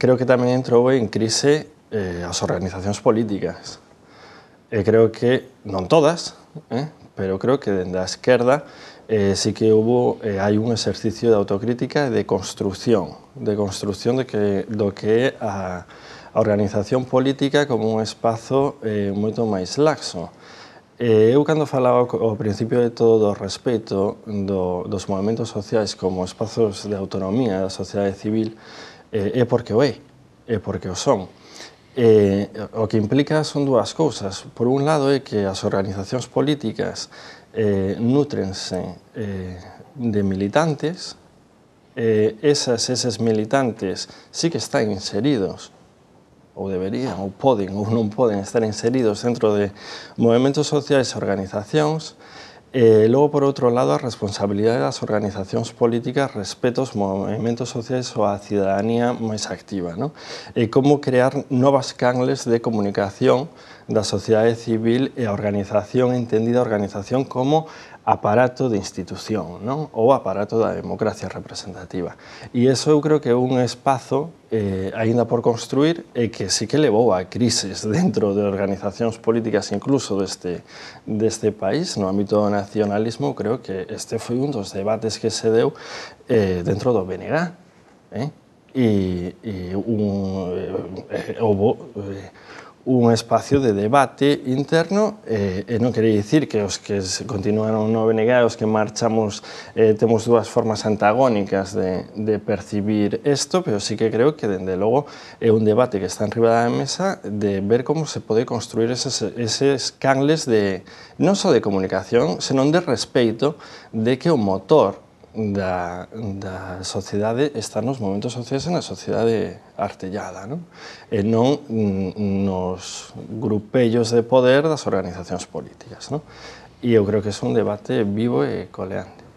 creo que tamén entrou en crise eh, as organizacións políticas. E eh, creo que, non todas, eh, pero creo que dende a esquerda eh, sí que hubo, eh, hai un exercicio de autocrítica e de construción, de construción de que, do que é a, a organización política como un espazo eh, moito máis laxo. Eh, eu cando falaba ao principio de todo do respeto do, dos movimentos sociais como espazos de autonomía da sociedade civil, eh, é porque o é, é porque o son. Eh, o que implica son dúas cousas. Por un lado é que as organizacións políticas eh, nutrense eh, de militantes, eh, esas, eses militantes sí que están inseridos ou deberían, ou poden, ou non poden estar inseridos dentro de movimentos sociais e organizacións, E eh, logo, por outro lado, a responsabilidade das organizacións políticas respecto aos sociales sociais ou ciudadanía cidadanía activa. Non? Eh, como crear novas canles de comunicación da sociedade civil e eh, a organización, entendida organización como aparato de institución non? ou aparato da democracia representativa. E iso eu creo que é un espazo eh, aínda por construir e que sí que levou a crises dentro de organizacións políticas incluso deste, deste país no ámbito do nacionalismo creo que este foi un dos debates que se deu eh, dentro do BNG eh? e, e un, eh, eh, houve eh, un espacio de debate interno e, eh, e non quere dicir que os que continuaron no BNG os que marchamos eh, temos dúas formas antagónicas de, de percibir isto, pero sí que creo que dende logo é un debate que está enriba da mesa de ver como se pode construir eses, eses canles de non só de comunicación, senón de respeito de que o motor da, da sociedade está nos momentos sociais na sociedade artellada, non? e non mm, nos grupellos de poder das organizacións políticas. Non? E eu creo que é un debate vivo e coleante.